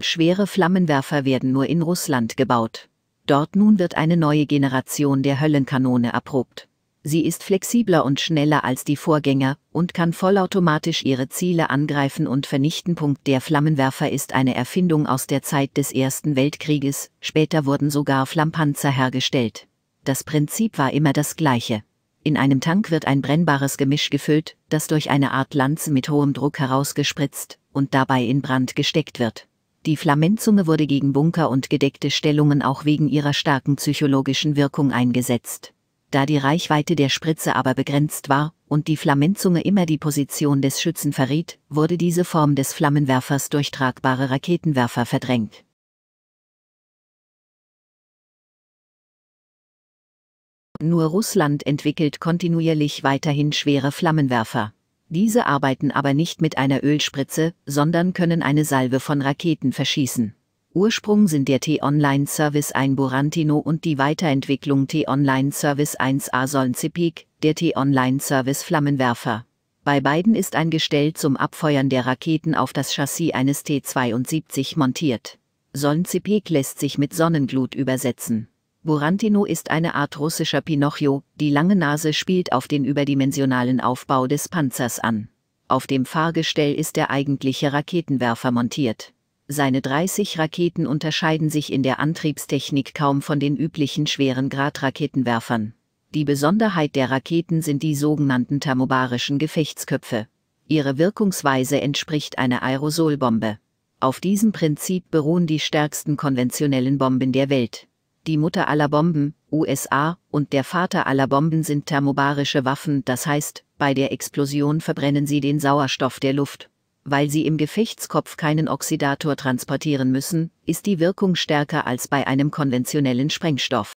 Schwere Flammenwerfer werden nur in Russland gebaut. Dort nun wird eine neue Generation der Höllenkanone erprobt. Sie ist flexibler und schneller als die Vorgänger und kann vollautomatisch ihre Ziele angreifen und vernichten. Punkt der Flammenwerfer ist eine Erfindung aus der Zeit des Ersten Weltkrieges, später wurden sogar Flammpanzer hergestellt. Das Prinzip war immer das gleiche. In einem Tank wird ein brennbares Gemisch gefüllt, das durch eine Art Lanze mit hohem Druck herausgespritzt und dabei in Brand gesteckt wird. Die Flamenzunge wurde gegen Bunker und gedeckte Stellungen auch wegen ihrer starken psychologischen Wirkung eingesetzt. Da die Reichweite der Spritze aber begrenzt war und die Flamenzunge immer die Position des Schützen verriet, wurde diese Form des Flammenwerfers durch tragbare Raketenwerfer verdrängt. Nur Russland entwickelt kontinuierlich weiterhin schwere Flammenwerfer. Diese arbeiten aber nicht mit einer Ölspritze, sondern können eine Salve von Raketen verschießen. Ursprung sind der T-Online-Service 1 Burantino und die Weiterentwicklung T-Online-Service 1A Solnzipik, der T-Online-Service Flammenwerfer. Bei beiden ist ein Gestell zum Abfeuern der Raketen auf das Chassis eines T-72 montiert. Solnzipik lässt sich mit Sonnenglut übersetzen. Burantino ist eine Art russischer Pinocchio, die lange Nase spielt auf den überdimensionalen Aufbau des Panzers an. Auf dem Fahrgestell ist der eigentliche Raketenwerfer montiert. Seine 30 Raketen unterscheiden sich in der Antriebstechnik kaum von den üblichen schweren Gradraketenwerfern. Die Besonderheit der Raketen sind die sogenannten thermobarischen Gefechtsköpfe. Ihre Wirkungsweise entspricht einer Aerosolbombe. Auf diesem Prinzip beruhen die stärksten konventionellen Bomben der Welt. Die Mutter aller Bomben, USA, und der Vater aller Bomben sind thermobarische Waffen, das heißt, bei der Explosion verbrennen sie den Sauerstoff der Luft. Weil sie im Gefechtskopf keinen Oxidator transportieren müssen, ist die Wirkung stärker als bei einem konventionellen Sprengstoff.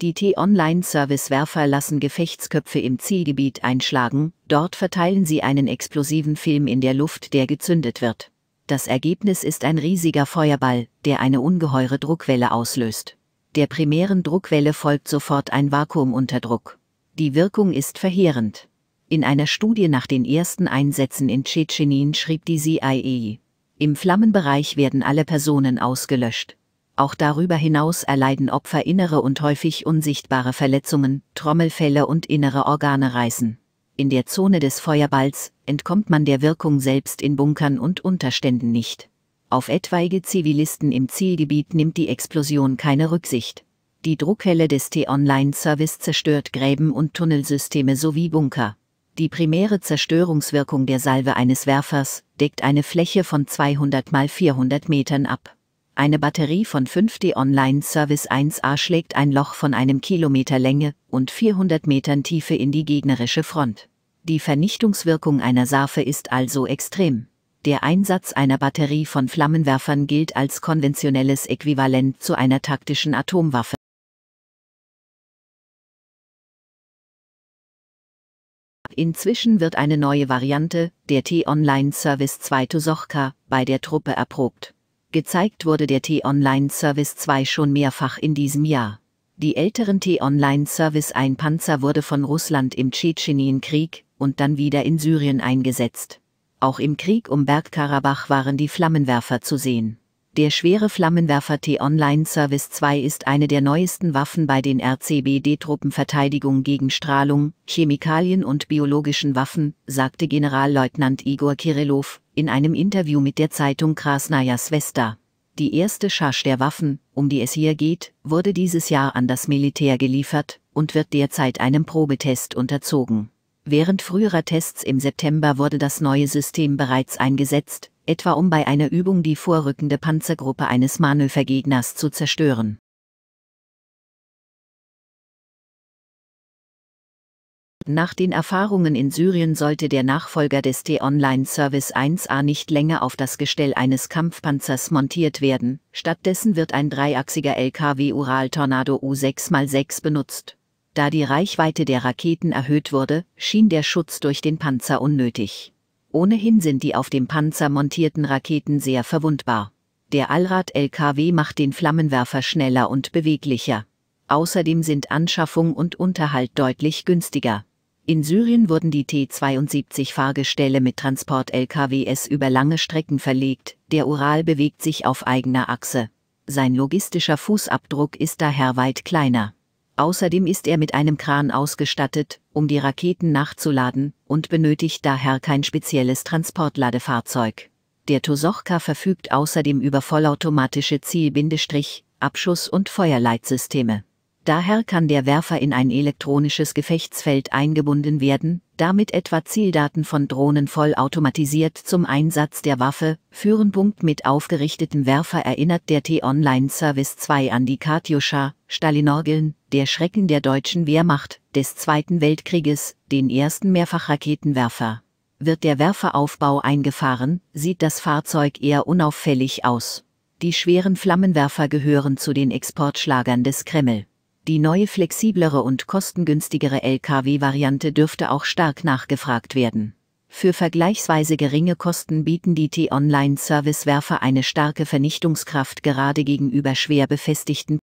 Die t online service werfer lassen Gefechtsköpfe im Zielgebiet einschlagen, dort verteilen sie einen explosiven Film in der Luft, der gezündet wird. Das Ergebnis ist ein riesiger Feuerball, der eine ungeheure Druckwelle auslöst. Der primären Druckwelle folgt sofort ein Vakuum unter Druck. Die Wirkung ist verheerend. In einer Studie nach den ersten Einsätzen in Tschetschenien schrieb die CIA, e, im Flammenbereich werden alle Personen ausgelöscht. Auch darüber hinaus erleiden Opfer innere und häufig unsichtbare Verletzungen, Trommelfälle und innere Organe reißen. In der Zone des Feuerballs entkommt man der Wirkung selbst in Bunkern und Unterständen nicht. Auf etwaige Zivilisten im Zielgebiet nimmt die Explosion keine Rücksicht. Die Druckhelle des T-Online-Service zerstört Gräben und Tunnelsysteme sowie Bunker. Die primäre Zerstörungswirkung der Salve eines Werfers deckt eine Fläche von 200 mal 400 Metern ab. Eine Batterie von 5D Online Service 1A schlägt ein Loch von einem Kilometer Länge und 400 Metern Tiefe in die gegnerische Front. Die Vernichtungswirkung einer Safe ist also extrem. Der Einsatz einer Batterie von Flammenwerfern gilt als konventionelles Äquivalent zu einer taktischen Atomwaffe. Inzwischen wird eine neue Variante, der T-Online Service 2 Tusochka, bei der Truppe erprobt. Gezeigt wurde der T-Online-Service 2 schon mehrfach in diesem Jahr. Die älteren T-Online-Service 1 Panzer wurde von Russland im Tschetschenienkrieg und dann wieder in Syrien eingesetzt. Auch im Krieg um Bergkarabach waren die Flammenwerfer zu sehen. Der schwere Flammenwerfer T-Online Service 2 ist eine der neuesten Waffen bei den rcbd truppenverteidigung gegen Strahlung, Chemikalien und biologischen Waffen, sagte Generalleutnant Igor Kirillow, in einem Interview mit der Zeitung Krasnaya Svesta. Die erste Charge der Waffen, um die es hier geht, wurde dieses Jahr an das Militär geliefert und wird derzeit einem Probetest unterzogen. Während früherer Tests im September wurde das neue System bereits eingesetzt, etwa um bei einer Übung die vorrückende Panzergruppe eines Manövergegners zu zerstören. Nach den Erfahrungen in Syrien sollte der Nachfolger des T-Online-Service 1A nicht länger auf das Gestell eines Kampfpanzers montiert werden, stattdessen wird ein dreiachsiger LKW Ural Tornado U6x6 benutzt. Da die Reichweite der Raketen erhöht wurde, schien der Schutz durch den Panzer unnötig. Ohnehin sind die auf dem Panzer montierten Raketen sehr verwundbar. Der Allrad-LKW macht den Flammenwerfer schneller und beweglicher. Außerdem sind Anschaffung und Unterhalt deutlich günstiger. In Syrien wurden die T-72-Fahrgestelle mit Transport-LKWs über lange Strecken verlegt, der Ural bewegt sich auf eigener Achse. Sein logistischer Fußabdruck ist daher weit kleiner. Außerdem ist er mit einem Kran ausgestattet, um die Raketen nachzuladen, und benötigt daher kein spezielles Transportladefahrzeug. Der Tosochka verfügt außerdem über vollautomatische Ziel-Abschuss- und Feuerleitsysteme. Daher kann der Werfer in ein elektronisches Gefechtsfeld eingebunden werden, damit etwa Zieldaten von Drohnen vollautomatisiert zum Einsatz der Waffe führen. Punkt mit aufgerichtetem Werfer erinnert der T-Online Service 2 an die Katjuscha, Stalinorgeln, der Schrecken der deutschen Wehrmacht des Zweiten Weltkrieges, den ersten Mehrfachraketenwerfer. Wird der Werferaufbau eingefahren, sieht das Fahrzeug eher unauffällig aus. Die schweren Flammenwerfer gehören zu den Exportschlagern des Kreml. Die neue flexiblere und kostengünstigere Lkw-Variante dürfte auch stark nachgefragt werden. Für vergleichsweise geringe Kosten bieten die T-Online-Servicewerfer eine starke Vernichtungskraft gerade gegenüber schwer befestigten